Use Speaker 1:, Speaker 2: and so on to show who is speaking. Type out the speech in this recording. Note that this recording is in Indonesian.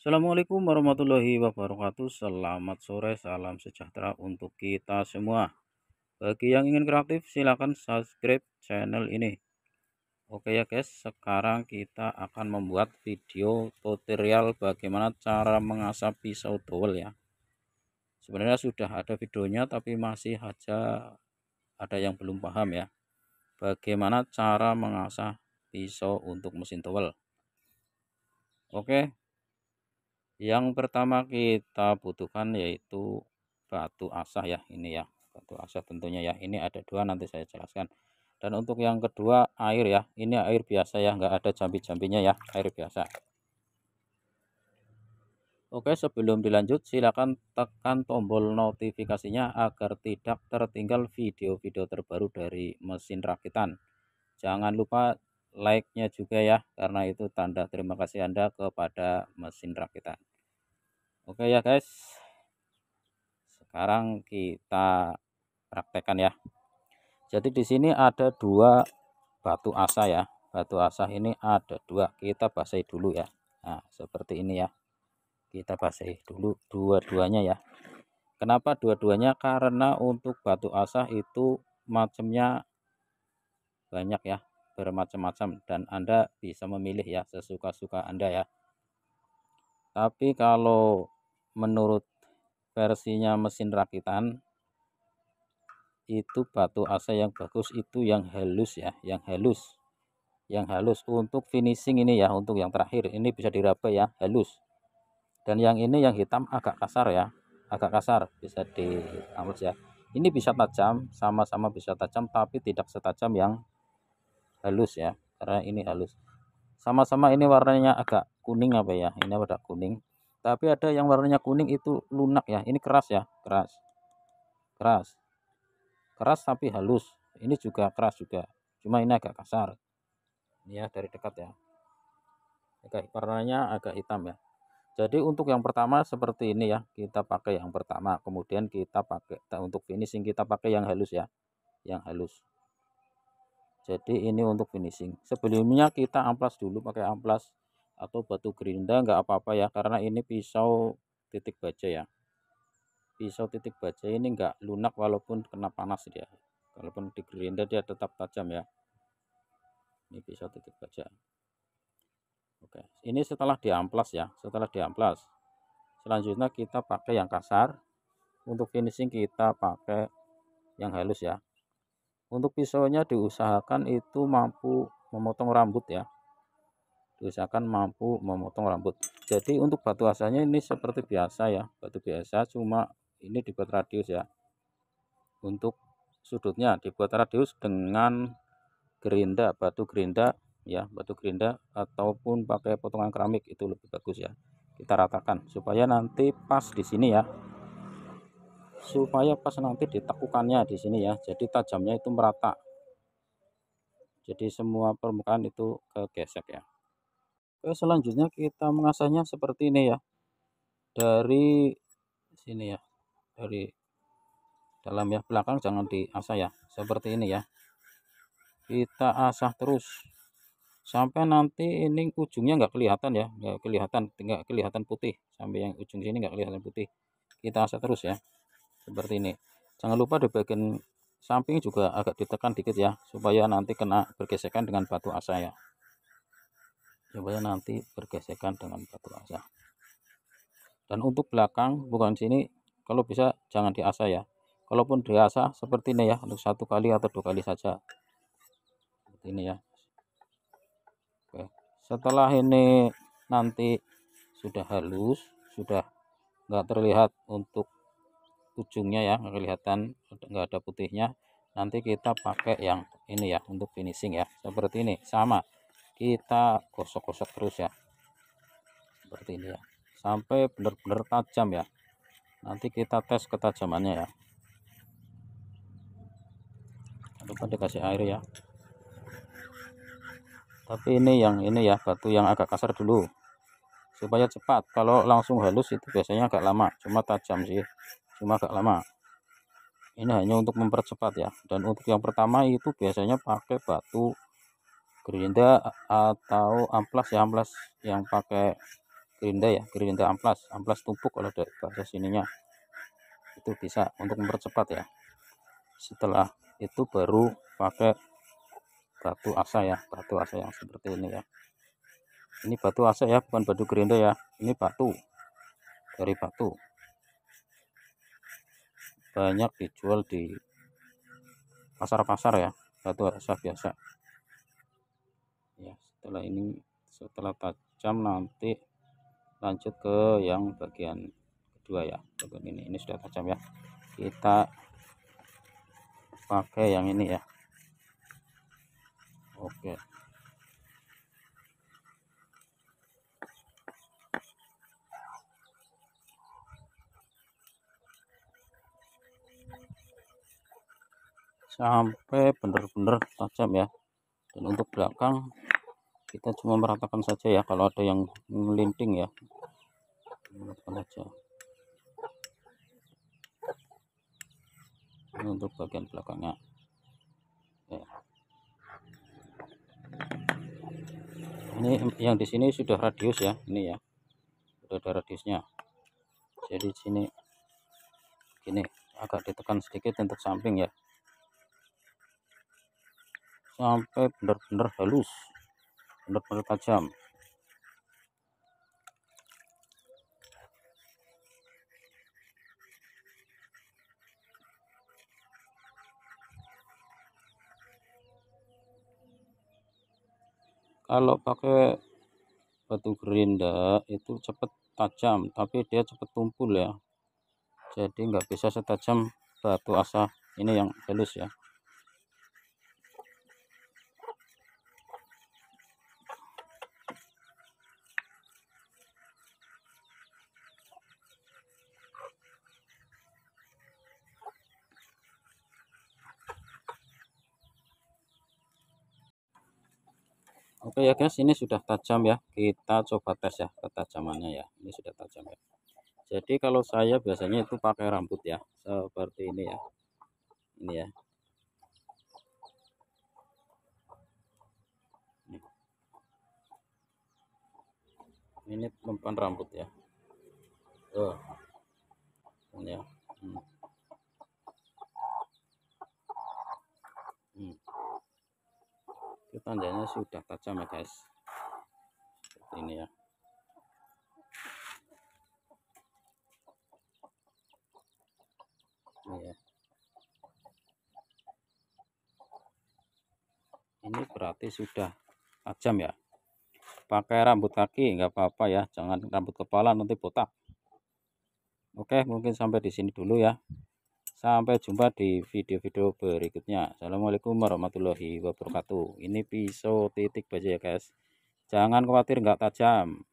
Speaker 1: Assalamualaikum warahmatullahi wabarakatuh Selamat sore, salam sejahtera untuk kita semua Bagi yang ingin kreatif silahkan subscribe channel ini Oke ya guys, sekarang kita akan membuat video tutorial bagaimana cara mengasah pisau dowel ya Sebenarnya sudah ada videonya tapi masih aja ada yang belum paham ya Bagaimana cara mengasah pisau untuk mesin dowel Oke, yang pertama kita butuhkan yaitu batu asah ya ini ya batu asah tentunya ya ini ada dua nanti saya jelaskan dan untuk yang kedua air ya ini air biasa ya nggak ada jambi-jambinya ya air biasa Oke sebelum dilanjut silakan tekan tombol notifikasinya agar tidak tertinggal video-video terbaru dari mesin rakitan jangan lupa like nya juga ya karena itu tanda terima kasih Anda kepada mesin rakitan oke ya guys sekarang kita praktekkan ya jadi di sini ada dua batu asah ya batu asah ini ada dua kita basahi dulu ya nah seperti ini ya kita basahi dulu dua-duanya ya kenapa dua-duanya karena untuk batu asah itu macamnya banyak ya bermacam-macam dan Anda bisa memilih ya sesuka-suka Anda ya tapi kalau menurut versinya mesin rakitan itu batu AC yang bagus itu yang halus ya yang halus yang halus untuk finishing ini ya untuk yang terakhir ini bisa diraba ya halus dan yang ini yang hitam agak kasar ya agak kasar bisa di ya ini bisa tajam sama-sama bisa tajam tapi tidak setajam yang halus ya karena ini halus sama-sama ini warnanya agak kuning apa ya ini agak kuning tapi ada yang warnanya kuning itu lunak ya ini keras ya keras keras keras tapi halus ini juga keras juga cuma ini agak kasar ini ya dari dekat ya agak warnanya agak hitam ya jadi untuk yang pertama seperti ini ya kita pakai yang pertama kemudian kita pakai untuk finishing kita pakai yang halus ya yang halus jadi ini untuk finishing sebelumnya kita amplas dulu pakai amplas atau batu gerinda nggak apa-apa ya karena ini pisau titik baja ya pisau titik baja ini nggak lunak walaupun kena panas dia walaupun di gerinda dia tetap tajam ya ini pisau titik baja oke ini setelah diamplas ya setelah diamplas selanjutnya kita pakai yang kasar untuk finishing kita pakai yang halus ya untuk pisaunya diusahakan itu mampu memotong rambut ya diusahakan mampu memotong rambut jadi untuk batu asanya ini seperti biasa ya batu biasa cuma ini dibuat radius ya untuk sudutnya dibuat radius dengan gerinda batu gerinda ya batu gerinda ataupun pakai potongan keramik itu lebih bagus ya kita ratakan supaya nanti pas di sini ya supaya pas nanti ditekukannya di sini ya jadi tajamnya itu merata jadi semua permukaan itu kegesek ya Oke, selanjutnya kita mengasahnya seperti ini ya. Dari sini ya. Dari dalam ya belakang jangan diasah ya. Seperti ini ya. Kita asah terus sampai nanti ini ujungnya nggak kelihatan ya nggak kelihatan tinggal kelihatan putih sampai yang ujung sini nggak kelihatan putih kita asah terus ya seperti ini jangan lupa di bagian samping juga agak ditekan dikit ya supaya nanti kena bergesekan dengan batu asah ya supaya nanti bergesekan dengan batu asa dan untuk belakang bukan sini kalau bisa jangan diasah ya kalaupun diasah seperti ini ya untuk satu kali atau dua kali saja seperti ini ya Oke. setelah ini nanti sudah halus sudah nggak terlihat untuk ujungnya ya kelihatan nggak ada putihnya nanti kita pakai yang ini ya untuk finishing ya seperti ini sama kita gosok-gosok terus ya seperti ini ya sampai benar-benar tajam ya nanti kita tes ketajamannya ya lupa dikasih air ya tapi ini yang ini ya batu yang agak kasar dulu supaya cepat kalau langsung halus itu biasanya agak lama cuma tajam sih cuma agak lama ini hanya untuk mempercepat ya dan untuk yang pertama itu biasanya pakai batu gerinda atau amplas ya amplas yang pakai gerinda ya gerinda amplas amplas tumpuk kalau ada bahasa sininya itu bisa untuk mempercepat ya setelah itu baru pakai batu asa ya batu asa yang seperti ini ya ini batu asa ya bukan batu gerinda ya ini batu dari batu banyak dijual di pasar-pasar ya batu asa biasa ya setelah ini setelah tajam nanti lanjut ke yang bagian kedua ya bagian ini ini sudah tajam ya kita pakai yang ini ya oke sampai benar-benar tajam ya dan untuk belakang kita cuma meratakan saja ya kalau ada yang melinting ya meratakan saja ini untuk bagian belakangnya ya. ini yang di sini sudah radius ya ini ya sudah ada radiusnya jadi sini gini agak ditekan sedikit untuk samping ya sampai benar-benar halus udah pakai tajam kalau pakai batu gerinda itu cepat tajam tapi dia cepat tumpul ya jadi nggak bisa setajam batu asah ini yang halus ya Oke ya guys, ini sudah tajam ya. Kita coba tes ya ketajamannya ya. Ini sudah tajam ya. Jadi kalau saya biasanya itu pakai rambut ya, seperti ini ya. Ini ya. Ini, ini rambut ya. Oh. Ini ya. Hmm. itu tandanya sudah tajam ya guys seperti ya. ini ya ini berarti sudah tajam ya pakai rambut kaki nggak apa-apa ya jangan rambut kepala nanti botak oke mungkin sampai di sini dulu ya Sampai jumpa di video-video berikutnya. Assalamualaikum warahmatullahi wabarakatuh. Ini pisau titik baja ya guys. Jangan khawatir nggak tajam.